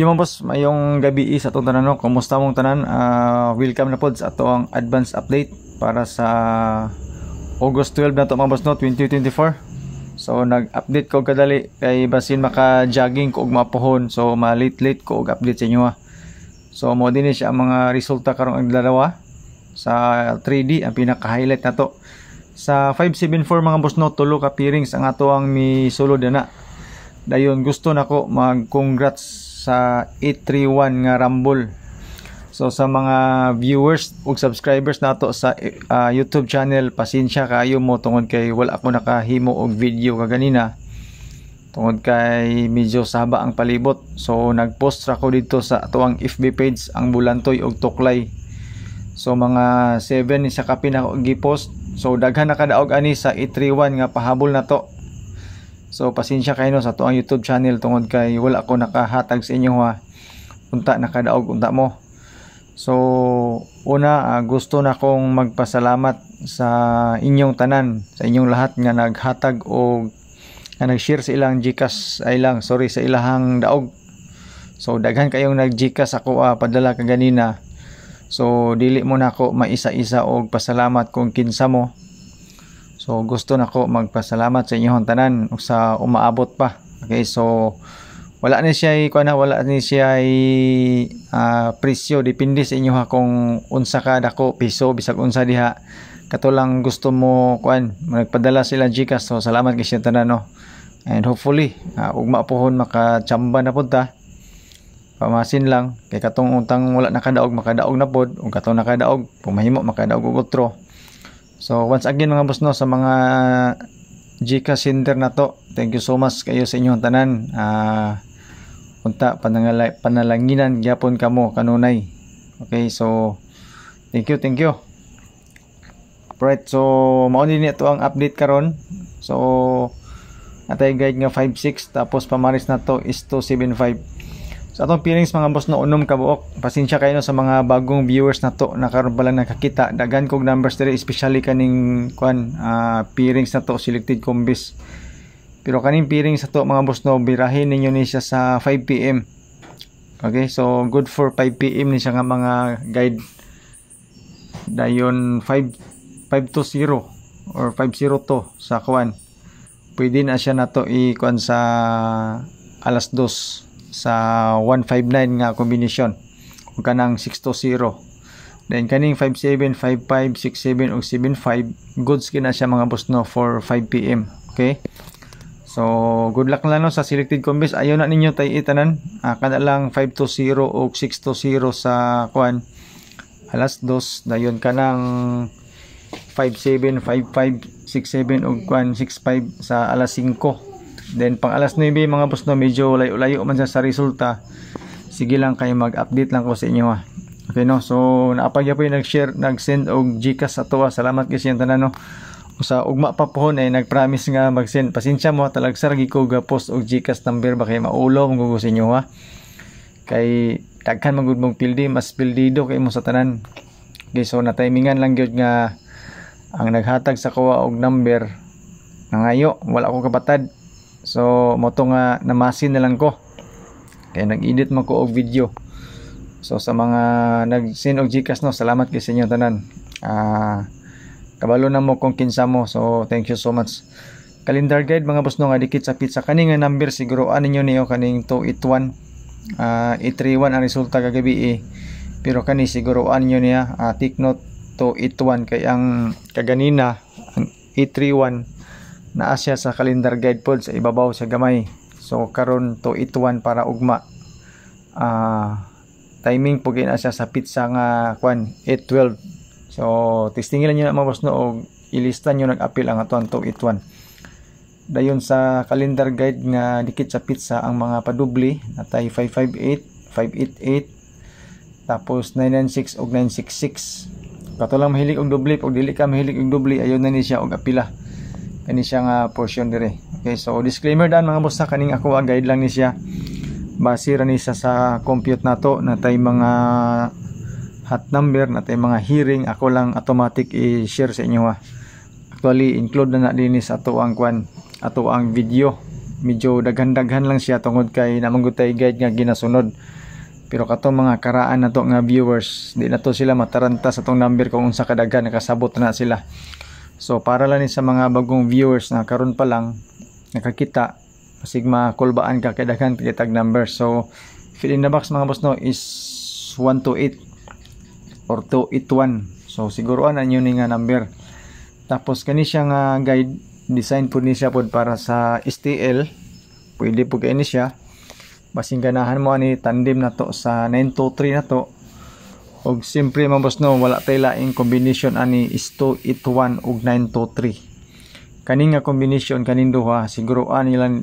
Yung mga boss, mayong gabi sa atong tanan no. Kumusta mong tanan? Uh, welcome na sa ato ang advance update para sa August 12 na to mga boss no, 2024. So nag-update ko kadali kay basin maka-jogging ko og mapuhon. So malit-late ko og update sa inyo ha. So mo din siya ang mga resulta karong ang dalawa sa 3D ang pinaka-highlight na to. Sa 574 mga boss no, tulo ka pairings ang ato ang mi sulod na. Dayon gusto nako mag-congrats sa E31 nga Rumble. So sa mga viewers ug subscribers nato sa uh, YouTube channel, pasensya kayo mo tungod kay wala ko nakahimo og video kaganina. Tungod kay medyo saba ang palibot. So nagpost ra ko dito sa atuang FB page ang bulantoy og tuklay. So mga 7 isa ka pinaka post So daghan na kadaog ani sa E31 nga pahabol nato. So pasensya kayo no, sa to ang YouTube channel tungod kay wala ko nakahatag sa inyo ha. Unta nakadaog unta mo. So una uh, gusto na kong magpasalamat sa inyong tanan, sa inyong lahat nga naghatag og nga nag-share sa ilang Gcash ay lang sorry sa ilahang daog. So daghan kayong nag-Gcash ako uh, padala kaganina. So dili mo na ako maisa-isa og pasalamat kung kinsa mo So gusto nako magpasalamat sa inyong tanan o sa umaabot pa. Okay, so wala ni siya kuan na wala ni siya uh, ah, presyo depende sa inyo ha kung unsa ka dako piso bisag unsa diha. Kato lang gusto mo kuan nagpadala sila Gcash so salamat kay siya tanan no. And hopefully uh, ah, ugma pohon makachamba na pud ta. Pamasin lang kay katong utang wala nakadaog makadaog na pod ug katong nakadaog pumahimo makadaog og utro. So once again mga boss no sa mga GCash center na to. Thank you so much kayo sa inyong tanan. Ah uh, unta panalanginan gyapon kamo kanunay. Okay, so thank you, thank you. Right, so mao ni to ang update karon. So atay guide nga 56 tapos pamaris na to is 275. Sa atong feelings mga boss no unom kabuok. Pasensya kayo sa mga bagong viewers na to nakaroon pala nakakita. Dagan kog numbers dere, especially kaning kwan, uh, ah, feelings na to selected combis. Pero kaning feelings na to mga boss no birahin ninyo ni siya sa 5 PM. Okay, so good for 5 PM ni siya nga mga guide dayon 5 520 or 502 sa kwan. Pwede na siya nato i-kuan sa alas 2 sa 159 nga kombinasyon o kanang 620 then kaning 57 55 67 og 75 goods kina siya mga boss no for 5 pm okay So, good luck na no sa selected combis. Ayaw na ninyo tayo itanan. Ah, kada lang 520 o 620 sa kuan. Alas dos. Dayon ka ng 57, 55, 67 o kuan 65 sa alas 5. Then pang alas 9 mga boss no, medyo layo-layo man sa resulta. Sige lang kayo mag-update lang ko sa inyo ha. Ah. Okay no, so naapagya po yung nag-share, nag-send og Gcash sa tuwa. Salamat kasi yung tanan no. Usa ugma pa po ay eh, nag-promise nga mag-send. Pasensya mo talagsar gi ko post og Gcash number ba kay maulo mong gusto inyo ha. Ah. Kay daghan man gud mong pildi, mas pildido kay mo sa tanan. Okay, so na timingan lang gyud nga ang naghatag sa kuwa og number nangayo wala ko kapatad So moto nga namasin na lang ko. Kaya nag-edit man ko og video. So sa mga nag-sin og Gcash no, salamat kay sa inyo tanan. Ah kabalo na mo kung kinsa mo. So thank you so much. Calendar guide mga boss no nga dikit sa pizza kani nga number siguro ano niyo niyo kaning 281 uh, 831 ang resulta kagabi eh. Pero kani siguro ano niyo niya uh, take note 281 kay ang kaganina ang 831 naa siya sa calendar guide pod sa ibabaw sa gamay so karon to ituan para ugma uh, timing po na siya sa pizza nga kwan 812 so testingin niyo na mabos no og ilista nyo nag-appeal ang aton to ituan dayon sa calendar guide nga dikit sa pizza ang mga padubli natay 558 588 tapos 996 og 966 kato lang mahilig og dubli og dili ka mahilig og dubli ayon na ni siya og apila kani siyang uh, portion dire okay so disclaimer dan mga boss na kaning ako ang guide lang ni siya basira ni sa sa compute nato na tay mga hot number na tay mga hearing ako lang automatic i-share sa inyo ha actually include na na din sa ato ang kwan ato ang video medyo daghan-daghan lang siya tungod kay namanggutay guide nga ginasunod pero kato mga karaan na to nga viewers di na to sila mataranta sa tong number kung unsa kadaghan nakasabot na sila So para lang sa mga bagong viewers na karon pa lang nakakita sigma kulbaan ka kay daghan kitag number. So fill in the box mga boss no is 128 or 281. So siguro an yun nga number. Tapos kani siyang nga guide design pud ni siya pud para sa STL. Pwede pud kay ni siya. Basin ganahan mo ani tandem na to sa 923 na to og siyempre mabos no wala tay laing combination ani is 281 og 923 kaning nga combination kanin duha siguro ani lang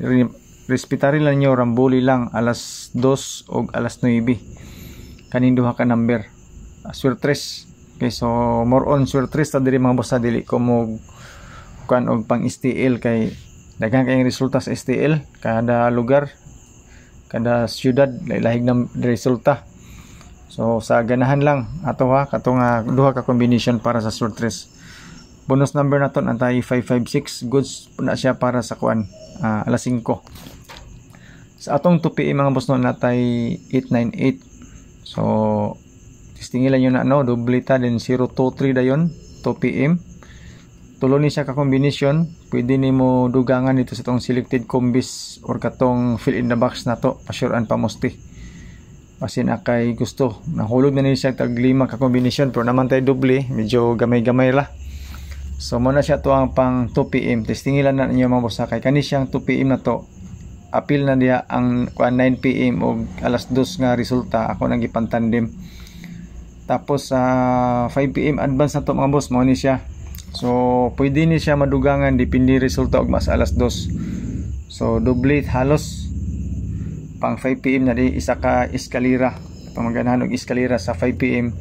respetari lang nyo rambuli lang alas 2 og alas 9 kanin duha ka number uh, ah, surtres okay so more on surtres ta diri mga boss dili ko mo kan og pang STL kay daghan kay resulta sa STL kada lugar kada syudad lahig na resulta So sa ganahan lang ato ha katong uh, duha ka combination para sa sortress. Bonus number naton ang tayo 556 goods na siya para sa kuan uh, ah, alas 5. Sa atong 2 PM eh, mga boss no natay 898. So tingilan niyo na no dublita din 023 dayon 2 PM. Tulo ni siya ka combination, pwede nimo dugangan dito sa tong selected combis or katong fill in the box na to, pasure an pamusti. Masin akay gusto. Nahulog na niya siya tag lima ka kombinasyon pero naman tay doble. Medyo gamay-gamay lah. So mo na siya to ang pang 2 PM. Testingilan na niyo mga boss kay kani siyang 2 PM na to. Apil na niya ang 9 PM o alas 2 nga resulta ako nang gipantandem. Tapos sa uh, 5 PM advance na to mga boss mo ni siya. So pwede ni siya madugangan dipindi resulta og mas alas 2. So doble halos pang 5pm na di isa ka eskalera pamaganahan og eskalera sa 5pm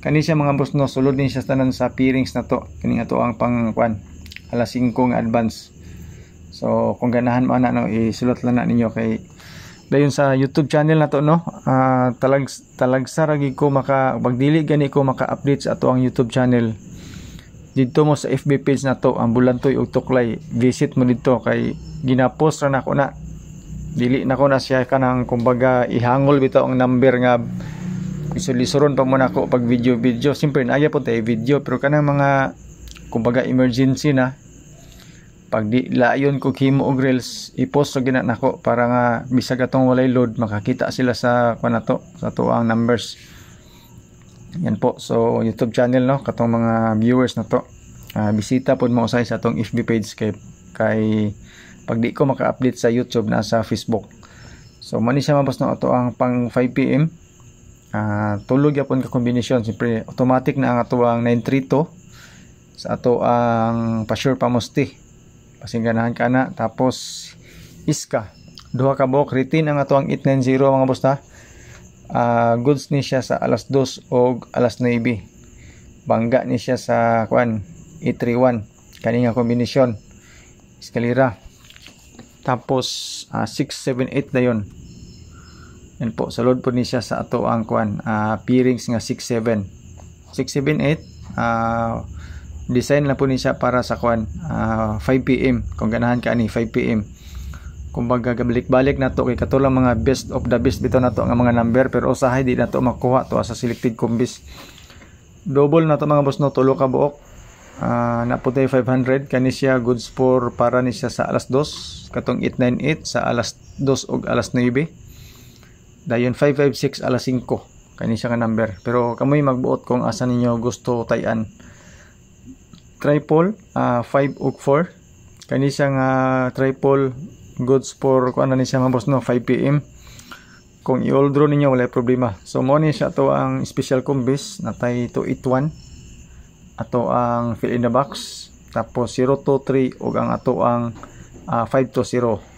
kani siya mga boss no sulod din siya tanan sa pairings na to kini nga to ang pang kwan alas 5 nga advance so kung ganahan mo ana no isulot lang na ninyo kay dayon sa YouTube channel na to no uh, talag talagsa ra ko maka pagdili gani ko maka-update sa ato ang YouTube channel dito mo sa FB page na to ang bulantoy ug tuklay visit mo dito kay ginapost ra na ko na dili na ko na siya kanang kumbaga ihangol bitaw ang number nga isulisuron pa muna ko pag video video simpre naaya po tayo video pero kanang mga kumbaga emergency na pag di layon ko himo og reels ipost post og gina nako para nga bisag atong walay load makakita sila sa kuno to sa tuang numbers yan po so YouTube channel no katong mga viewers na to uh, bisita pod mo usay sa atong FB page kay kay pag di ko maka-update sa YouTube na sa Facebook so mani siya mabas na ato ang pang 5pm uh, ah, tulog yapon ka kombinasyon siyempre automatic na ang ato ang 932 sa ato ang pa pasure pamusti pasingganahan ka na tapos iska duha ka buhok retain ang ato ang 890 mga boss na uh, ah, goods ni siya sa alas 2 og alas 9 bangga ni siya sa kuan 831 kaning kombinasyon eskalera tapos uh, ah, 678 na yon. Yan po, salod po niya sa ato ang kuan, uh, ah, pairings nga 67. 678 uh, design na po niya para sa kwan, uh, 5 PM kung ganahan ka ni 5 PM. kung gabalik-balik na to kay katulang mga best of the best bitaw na to nga mga number pero usahay di na to makuha to sa selected combis. Double na to mga boss no tulo ka buok Uh, naputay 500 kani goods for para ni siya sa alas 2 katong 898 sa alas 2 og alas 9 dayon 556 alas 5 kani siya ka number pero kamoy magbuot kung asa ninyo gusto tayan triple uh, 5 og 4 kani siya nga uh, triple goods for kung ano ni siya mabos no 5 pm kung i-all draw ninyo wala problema so mo ni siya to ang special combis na tay 281 ato ang fill in the box tapos 023 ug ang ato ang uh, ah, 5